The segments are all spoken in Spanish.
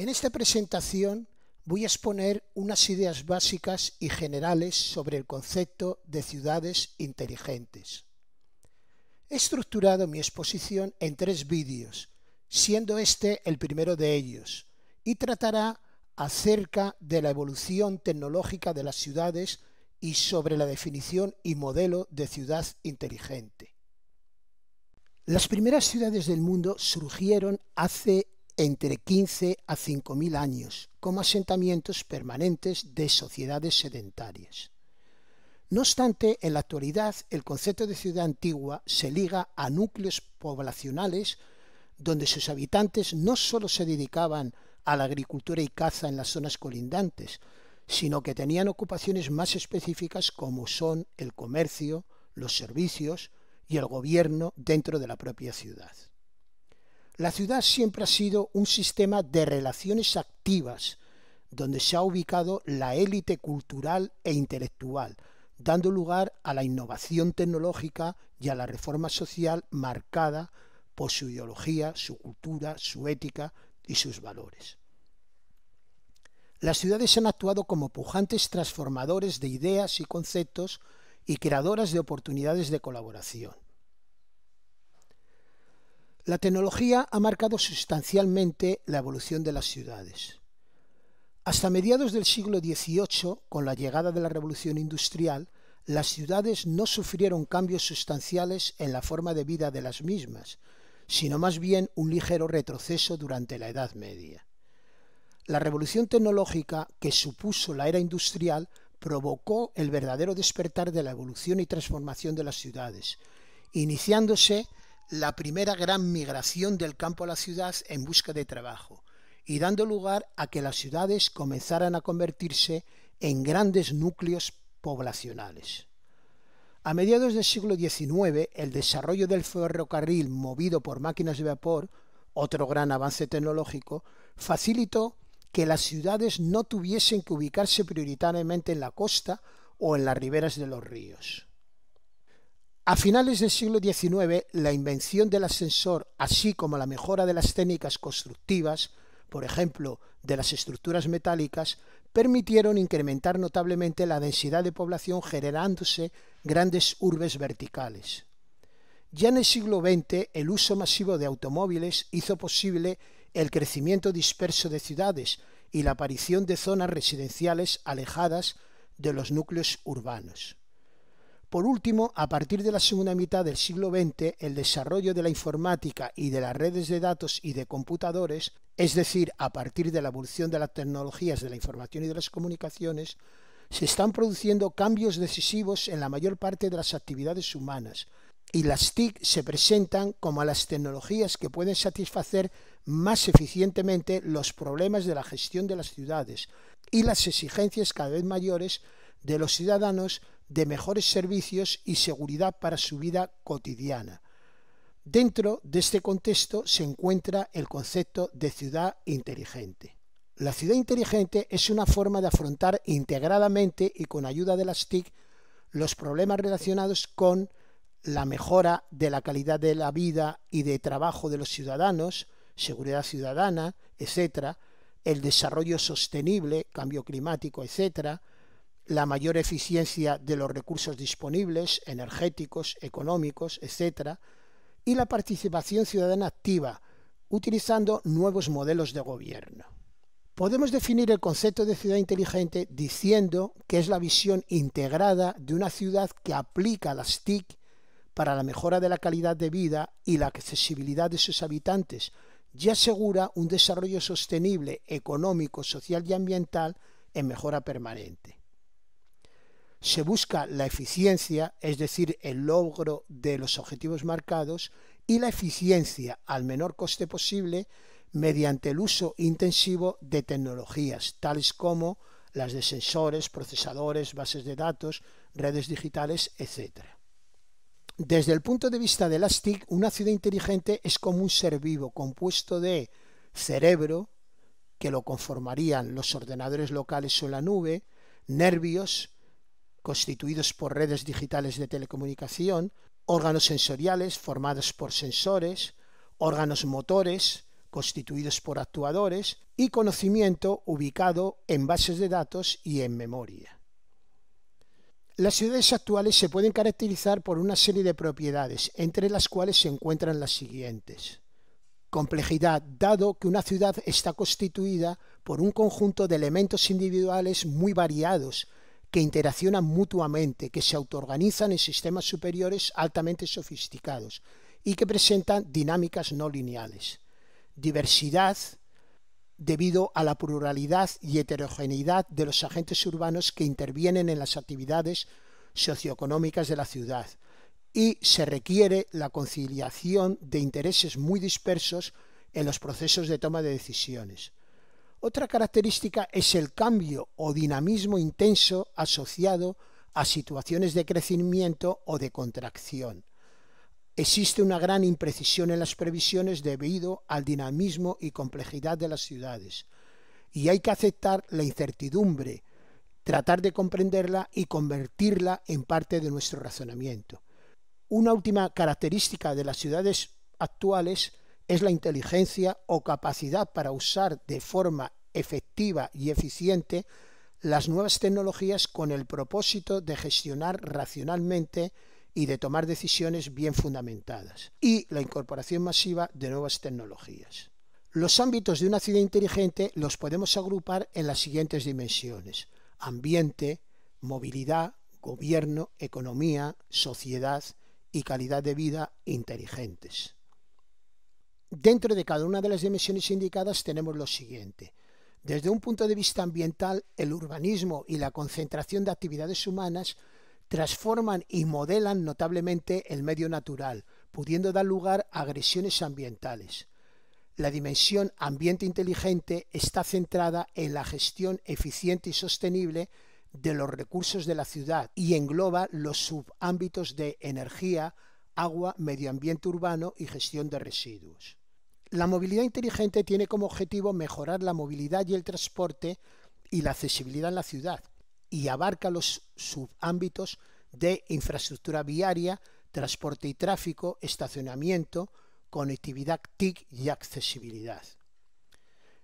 En esta presentación voy a exponer unas ideas básicas y generales sobre el concepto de ciudades inteligentes. He estructurado mi exposición en tres vídeos, siendo este el primero de ellos, y tratará acerca de la evolución tecnológica de las ciudades y sobre la definición y modelo de ciudad inteligente. Las primeras ciudades del mundo surgieron hace entre 15 a 5.000 años como asentamientos permanentes de sociedades sedentarias. No obstante, en la actualidad el concepto de ciudad antigua se liga a núcleos poblacionales donde sus habitantes no sólo se dedicaban a la agricultura y caza en las zonas colindantes, sino que tenían ocupaciones más específicas como son el comercio, los servicios y el gobierno dentro de la propia ciudad. La ciudad siempre ha sido un sistema de relaciones activas, donde se ha ubicado la élite cultural e intelectual, dando lugar a la innovación tecnológica y a la reforma social marcada por su ideología, su cultura, su ética y sus valores. Las ciudades han actuado como pujantes transformadores de ideas y conceptos y creadoras de oportunidades de colaboración. La tecnología ha marcado sustancialmente la evolución de las ciudades. Hasta mediados del siglo XVIII, con la llegada de la Revolución Industrial, las ciudades no sufrieron cambios sustanciales en la forma de vida de las mismas, sino más bien un ligero retroceso durante la Edad Media. La revolución tecnológica que supuso la era industrial provocó el verdadero despertar de la evolución y transformación de las ciudades, iniciándose la primera gran migración del campo a la ciudad en busca de trabajo y dando lugar a que las ciudades comenzaran a convertirse en grandes núcleos poblacionales. A mediados del siglo XIX, el desarrollo del ferrocarril movido por máquinas de vapor, otro gran avance tecnológico, facilitó que las ciudades no tuviesen que ubicarse prioritariamente en la costa o en las riberas de los ríos. A finales del siglo XIX, la invención del ascensor, así como la mejora de las técnicas constructivas, por ejemplo, de las estructuras metálicas, permitieron incrementar notablemente la densidad de población generándose grandes urbes verticales. Ya en el siglo XX, el uso masivo de automóviles hizo posible el crecimiento disperso de ciudades y la aparición de zonas residenciales alejadas de los núcleos urbanos. Por último, a partir de la segunda mitad del siglo XX, el desarrollo de la informática y de las redes de datos y de computadores, es decir, a partir de la evolución de las tecnologías de la información y de las comunicaciones, se están produciendo cambios decisivos en la mayor parte de las actividades humanas, y las TIC se presentan como las tecnologías que pueden satisfacer más eficientemente los problemas de la gestión de las ciudades y las exigencias cada vez mayores de los ciudadanos de mejores servicios y seguridad para su vida cotidiana. Dentro de este contexto se encuentra el concepto de ciudad inteligente. La ciudad inteligente es una forma de afrontar integradamente y con ayuda de las TIC los problemas relacionados con la mejora de la calidad de la vida y de trabajo de los ciudadanos, seguridad ciudadana, etc., el desarrollo sostenible, cambio climático, etc., la mayor eficiencia de los recursos disponibles, energéticos, económicos, etc., y la participación ciudadana activa, utilizando nuevos modelos de gobierno. Podemos definir el concepto de ciudad inteligente diciendo que es la visión integrada de una ciudad que aplica las TIC para la mejora de la calidad de vida y la accesibilidad de sus habitantes y asegura un desarrollo sostenible económico, social y ambiental en mejora permanente se busca la eficiencia, es decir, el logro de los objetivos marcados, y la eficiencia al menor coste posible mediante el uso intensivo de tecnologías, tales como las de sensores, procesadores, bases de datos, redes digitales, etc. Desde el punto de vista de las TIC, una ciudad inteligente es como un ser vivo compuesto de cerebro, que lo conformarían los ordenadores locales o la nube, nervios, constituidos por redes digitales de telecomunicación, órganos sensoriales formados por sensores, órganos motores constituidos por actuadores y conocimiento ubicado en bases de datos y en memoria. Las ciudades actuales se pueden caracterizar por una serie de propiedades, entre las cuales se encuentran las siguientes. Complejidad, dado que una ciudad está constituida por un conjunto de elementos individuales muy variados, que interaccionan mutuamente, que se autoorganizan en sistemas superiores altamente sofisticados y que presentan dinámicas no lineales. Diversidad debido a la pluralidad y heterogeneidad de los agentes urbanos que intervienen en las actividades socioeconómicas de la ciudad, y se requiere la conciliación de intereses muy dispersos en los procesos de toma de decisiones. Otra característica es el cambio o dinamismo intenso asociado a situaciones de crecimiento o de contracción. Existe una gran imprecisión en las previsiones debido al dinamismo y complejidad de las ciudades, y hay que aceptar la incertidumbre, tratar de comprenderla y convertirla en parte de nuestro razonamiento. Una última característica de las ciudades actuales es la inteligencia o capacidad para usar de forma efectiva y eficiente las nuevas tecnologías con el propósito de gestionar racionalmente y de tomar decisiones bien fundamentadas, y la incorporación masiva de nuevas tecnologías. Los ámbitos de una ciudad inteligente los podemos agrupar en las siguientes dimensiones. Ambiente, movilidad, gobierno, economía, sociedad y calidad de vida inteligentes. Dentro de cada una de las dimensiones indicadas tenemos lo siguiente. Desde un punto de vista ambiental, el urbanismo y la concentración de actividades humanas transforman y modelan notablemente el medio natural, pudiendo dar lugar a agresiones ambientales. La dimensión ambiente inteligente está centrada en la gestión eficiente y sostenible de los recursos de la ciudad y engloba los subámbitos de energía, agua, medio ambiente urbano y gestión de residuos. La movilidad inteligente tiene como objetivo mejorar la movilidad y el transporte y la accesibilidad en la ciudad y abarca los subámbitos de infraestructura viaria, transporte y tráfico, estacionamiento, conectividad TIC y accesibilidad.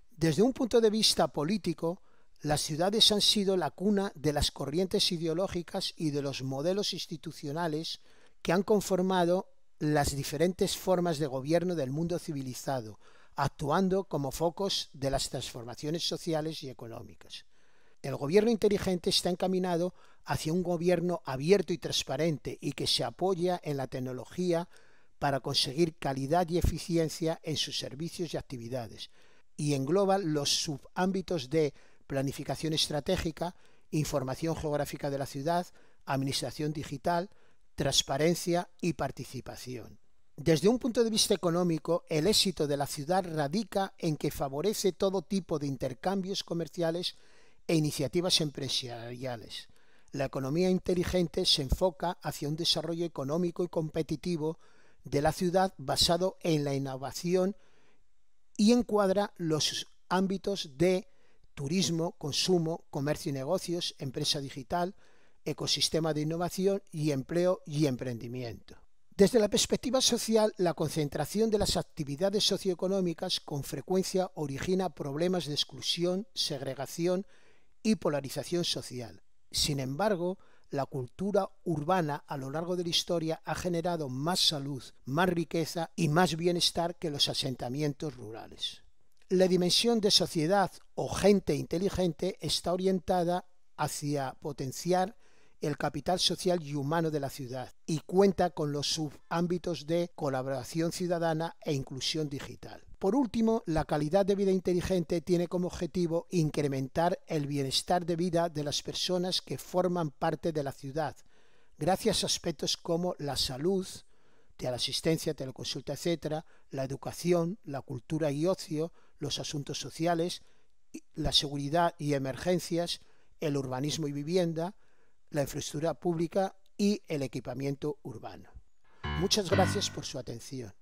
Desde un punto de vista político, las ciudades han sido la cuna de las corrientes ideológicas y de los modelos institucionales que han conformado las diferentes formas de gobierno del mundo civilizado, actuando como focos de las transformaciones sociales y económicas. El gobierno inteligente está encaminado hacia un gobierno abierto y transparente y que se apoya en la tecnología para conseguir calidad y eficiencia en sus servicios y actividades, y engloba los subámbitos de planificación estratégica, información geográfica de la ciudad, administración digital, transparencia y participación. Desde un punto de vista económico, el éxito de la ciudad radica en que favorece todo tipo de intercambios comerciales e iniciativas empresariales. La economía inteligente se enfoca hacia un desarrollo económico y competitivo de la ciudad basado en la innovación y encuadra los ámbitos de turismo, consumo, comercio y negocios, empresa digital, ecosistema de innovación y empleo y emprendimiento. Desde la perspectiva social, la concentración de las actividades socioeconómicas con frecuencia origina problemas de exclusión, segregación y polarización social. Sin embargo, la cultura urbana a lo largo de la historia ha generado más salud, más riqueza y más bienestar que los asentamientos rurales. La dimensión de sociedad o gente inteligente está orientada hacia potenciar el capital social y humano de la ciudad y cuenta con los subámbitos de colaboración ciudadana e inclusión digital. Por último, la calidad de vida inteligente tiene como objetivo incrementar el bienestar de vida de las personas que forman parte de la ciudad, gracias a aspectos como la salud, de la asistencia, teleconsulta, etcétera, la educación, la cultura y ocio, los asuntos sociales, la seguridad y emergencias, el urbanismo y vivienda, la infraestructura pública y el equipamiento urbano. Muchas gracias por su atención.